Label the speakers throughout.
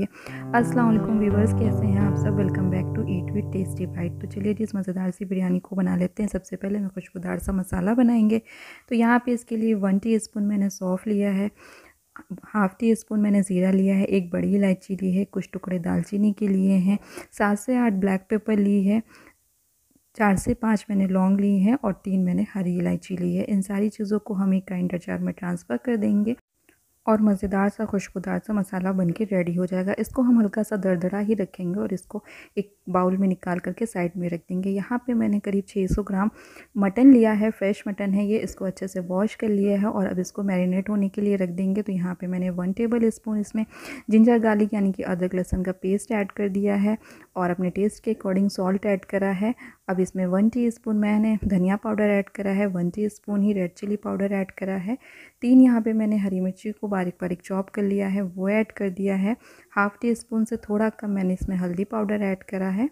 Speaker 1: अस्सलाम वालेकुम व्यूवर्स कैसे हैं आप सब welcome back to eat with tasty bite तो चलिए जी इस मज़ेदार सी बिरयानी को बना लेते हैं सबसे पहले मैं खुशबूदार सा मसाला बनाएंगे तो यहाँ पे इसके लिए वन टीस्पून मैंने सौंफ लिया है हाफ़ टी स्पून मैंने ज़ीरा लिया है एक बड़ी इलायची ली है कुछ टुकड़े दालचीनी के लिए हैं सात से आठ ब्लैक पेपर ली है चार से पाँच मैंने लौंग ली है और तीन मैंने हरी इलायची ली है इन सारी चीज़ों को हम एक ग्राइंडर जार में ट्रांसफ़र कर देंगे और मज़ेदार सा खुशबूदार सा मसाला बन के रेडी हो जाएगा इसको हम हल्का सा दरदरा ही रखेंगे और इसको एक बाउल में निकाल करके साइड में रख देंगे यहाँ पे मैंने करीब 600 ग्राम मटन लिया है फ्रेश मटन है ये इसको अच्छे से वॉश कर लिया है और अब इसको मैरिनेट होने के लिए रख देंगे तो यहाँ पर मैंने वन टेबल स्पून इसमें जिंजर गार्लिक यानी कि अदरक लहसन का पेस्ट ऐड कर दिया है और अपने टेस्ट के अकॉर्डिंग सॉल्ट ऐड करा है अब इसमें वन टीस्पून मैंने धनिया पाउडर ऐड करा है वन टीस्पून ही रेड चिली पाउडर ऐड करा है तीन यहाँ पे मैंने हरी मिर्ची को बारीक बारीक चॉप कर लिया है वो ऐड कर दिया है हाफ़ टी स्पून से थोड़ा कम मैंने इसमें हल्दी पाउडर ऐड करा है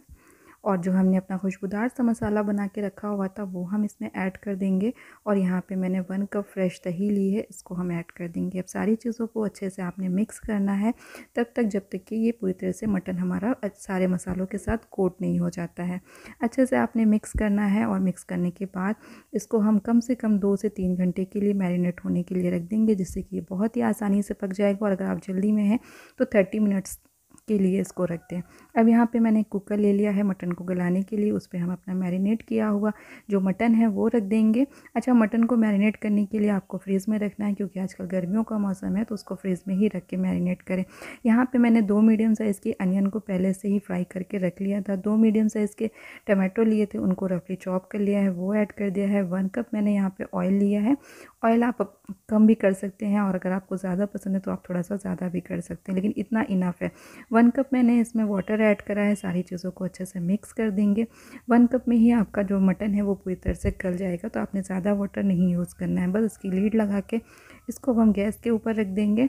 Speaker 1: और जो हमने अपना खुशबूदार सा मसाला बना के रखा हुआ था वो हम इसमें ऐड कर देंगे और यहाँ पे मैंने वन कप फ्रेश दही ली है इसको हम ऐड कर देंगे अब सारी चीज़ों को अच्छे से आपने मिक्स करना है तब तक जब तक कि ये पूरी तरह से मटन हमारा सारे मसालों के साथ कोट नहीं हो जाता है अच्छे से आपने मिक्स करना है और मिक्स करने के बाद इसको हम कम से कम दो से तीन घंटे के लिए मैरिनेट होने के लिए रख देंगे जिससे कि ये बहुत ही आसानी से पक जाएगा और अगर आप जल्दी में हैं तो थर्टी मिनट्स के लिए इसको रखते हैं अब यहाँ पे मैंने कुकर ले लिया है मटन को गलाने के लिए उस पर हम अपना मैरिनेट किया हुआ जो मटन है वो रख देंगे अच्छा मटन को मैरिनेट करने के लिए आपको फ्रीज़ में रखना है क्योंकि आजकल गर्मियों का मौसम है तो उसको फ्रीज़ में ही रख के मैरिनेट करें यहाँ पर मैंने दो मीडियम साइज़ के अनियन को पहले से ही फ्राई करके रख लिया था दो मीडियम साइज़ के टमाटो लिए थे उनको रफली चॉप कर लिया है वो ऐड कर दिया है वन कप मैंने यहाँ पर ऑयल लिया है ऑयल आप कम भी कर सकते हैं और अगर आपको ज़्यादा पसंद है तो आप थोड़ा सा ज़्यादा भी कर सकते हैं लेकिन इतना इनफ है वन कप मैंने इसमें वाटर ऐड करा है सारी चीज़ों को अच्छे से मिक्स कर देंगे वन कप में ही आपका जो मटन है वो पूरी तरह से गल जाएगा तो आपने ज़्यादा वाटर नहीं यूज़ करना है बस इसकी लीड लगा के इसको हम गैस के ऊपर रख देंगे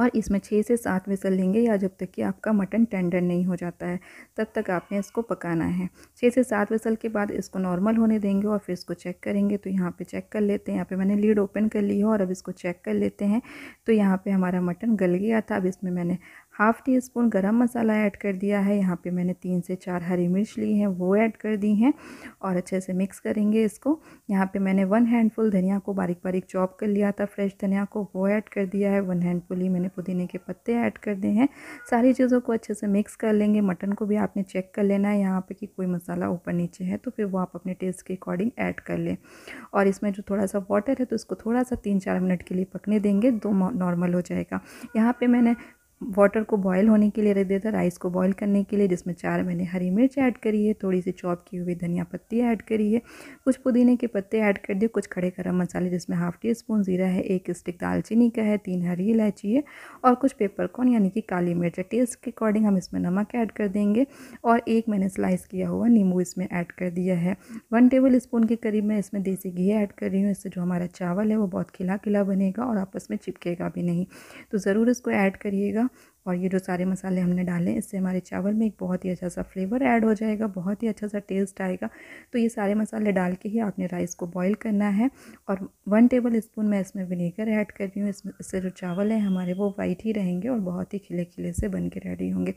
Speaker 1: और इसमें छः से सात विसल लेंगे या जब तक कि आपका मटन टेंडर नहीं हो जाता है तब तक आपने इसको पकाना है छः से सात विसल के बाद इसको नॉर्मल होने देंगे और फिर इसको चेक करेंगे तो यहाँ पे चेक कर लेते हैं यहाँ पे मैंने लीड ओपन कर ली है और अब इसको चेक कर लेते हैं तो यहाँ पे हमारा मटन गल गया था अब इसमें मैंने हाफ़ टी स्पून गरम मसाला ऐड कर दिया है यहाँ पे मैंने तीन से चार हरी मिर्च ली हैं वो ऐड कर दी हैं और अच्छे से मिक्स करेंगे इसको यहाँ पे मैंने वन हैंडफुल धनिया को बारीक बारीक चॉप कर लिया था फ्रेश धनिया को वो ऐड कर दिया है वन हैंडफुल ही मैंने पुदीने के पत्ते ऐड कर दिए हैं सारी चीज़ों को अच्छे से मिक्स कर लेंगे मटन को भी आपने चेक कर लेना है यहाँ पर कि कोई मसाला ऊपर नीचे है तो फिर वो आप अपने टेस्ट के अकॉर्डिंग ऐड कर लें और इसमें जो थोड़ा सा वाटर है तो उसको थोड़ा सा तीन चार मिनट के लिए पकने देंगे दो नॉर्मल हो जाएगा यहाँ पर मैंने वाटर को बॉयल होने के लिए रख दिया था राइस को बॉयल करने के लिए जिसमें चार मैंने हरी मिर्च ऐड करी है थोड़ी सी चॉप की हुई धनिया पत्ती ऐड करी है कुछ पुदीने के पत्ते ऐड कर दिए कुछ खड़े गर्म मसाले जिसमें हाफ टी स्पून ज़ीरा है एक स्टिक दालचीनी का है तीन हरी इलायची है और कुछ पेपरकॉर्न यानी कि काली मिर्च है टेस्ट के अकॉर्डिंग हम इसमें नमक ऐड कर देंगे और एक मैंने स्लाइस किया हुआ नींबू इसमें ऐड कर दिया है वन टेबल स्पून के करीब मैं इसमें देसी घी ऐड कर रही हूँ इससे जो हमारा चावल है वो बहुत खिला खिला बनेगा और आपस में चिपकेगा भी नहीं तो ज़रूर इसको ऐड करिएगा और ये जो सारे मसाले हमने डाले इससे हमारे चावल में एक बहुत ही अच्छा सा फ्लेवर ऐड हो जाएगा बहुत ही अच्छा सा टेस्ट आएगा तो ये सारे मसाले डाल के ही आपने राइस को बॉईल करना है और वन टेबल स्पून मैं इसमें विनेगर ऐड कर रही हूँ इसमें इससे जो चावल हैं हमारे वो वाइट ही रहेंगे और बहुत ही खिले खिले से बन के रेडी होंगे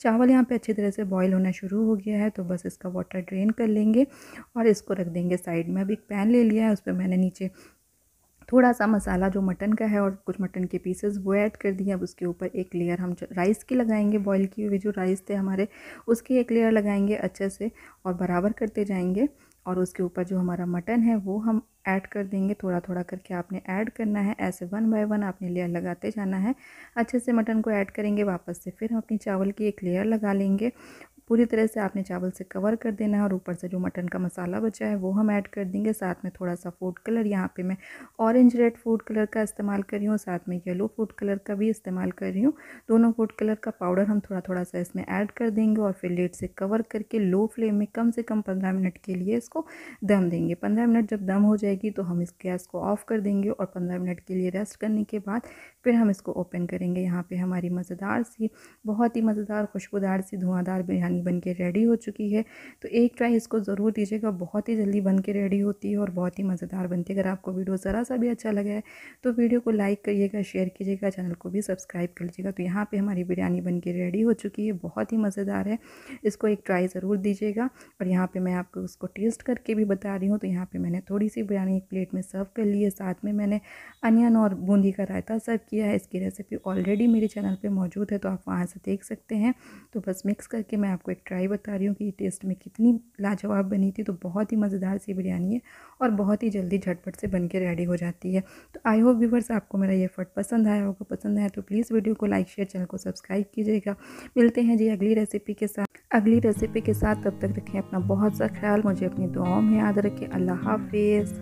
Speaker 1: चावल यहाँ पे अच्छी तरह से बॉईल होना शुरू हो गया है तो बस इसका वाटर ड्रेन कर लेंगे और इसको रख देंगे साइड में अब एक पैन ले लिया है उस पर मैंने नीचे थोड़ा सा मसाला जो मटन का है और कुछ मटन के पीसेस वो ऐड कर दिए अब उसके ऊपर एक लेयर हम राइस की लगाएंगे बॉईल की हुई जो राइस थे हमारे उसकी एक लेयर लगाएंगे अच्छे से और बराबर करते जाएंगे और उसके ऊपर जो हमारा मटन है वो हम ऐड कर देंगे थोड़ा थोड़ा करके आपने ऐड करना है ऐसे वन बाय वन आपने लेयर लगाते जाना है अच्छे से मटन को ऐड करेंगे वापस से फिर हम अपनी चावल की एक लेयर लगा लेंगे पूरी तरह से आपने चावल से कवर कर देना है और ऊपर से जो मटन का मसाला बचा है वो हम ऐड कर देंगे साथ में थोड़ा सा फूड कलर यहाँ पे मैं ऑरेंज रेड फूड कलर का इस्तेमाल कर रही हूँ साथ में येलो फूड कलर का भी इस्तेमाल कर रही हूँ दोनों फूड कलर का पाउडर हम थोड़ा थोड़ा सा इसमें ऐड कर देंगे और फिर लेट से कवर करके लो फ्लेम में कम से कम पंद्रह मिनट के लिए इसको दम देंगे पंद्रह मिनट जब दम हो जाएगी तो हम इस गैस को ऑफ़ कर देंगे और पंद्रह मिनट के लिए रेस्ट करने के बाद फिर हम इसको ओपन करेंगे यहाँ पर हमारी मज़ेदार सी बहुत ही मज़ेदार खुशबूदार सी धुआंधार बिरयानी बन बन के रेडी हो चुकी है तो एक ट्राई इसको ज़रूर दीजिएगा बहुत ही जल्दी बन के रेडी होती है और बहुत ही मज़ेदार बनती है अगर आपको वीडियो ज़रा सा भी अच्छा लगा है तो वीडियो को लाइक करिएगा शेयर कीजिएगा चैनल को भी सब्सक्राइब कर लीजिएगा तो यहाँ पर हमारी बिरयानी बन के रेडी हो चुकी है बहुत ही मज़ेदार है इसको एक ट्राई ज़रूर दीजिएगा और यहाँ पर मैं आपको उसको टेस्ट करके भी बता रही हूँ तो यहाँ पर मैंने थोड़ी सी बिरयानी एक प्लेट में सर्व कर ली है साथ में मैंने अनियन और बूंदी का रायता सर्व किया है इसकी रेसिपी ऑलरेडी मेरे चैनल पर मौजूद है तो आप वहाँ से देख सकते हैं तो बस मिक्स करके मैं आपको आपको एक ट्राई बता रही हूँ कि टेस्ट में कितनी लाजवाब बनी थी तो बहुत ही मज़ेदार सी बिरयानी है और बहुत ही जल्दी झटपट से बन के रेडी हो जाती है तो आई होप व्यूवर्स आपको मेरा ये फट पसंद आया होगा पसंद आया तो प्लीज़ वीडियो को लाइक शेयर चैनल को सब्सक्राइब कीजिएगा मिलते हैं जी अगली रेसिपी के साथ अगली रेसिपी के साथ तब तक रखें अपना बहुत सा ख्याल मुझे अपनी दुआओं में याद रखें अल्लाह हाफिज़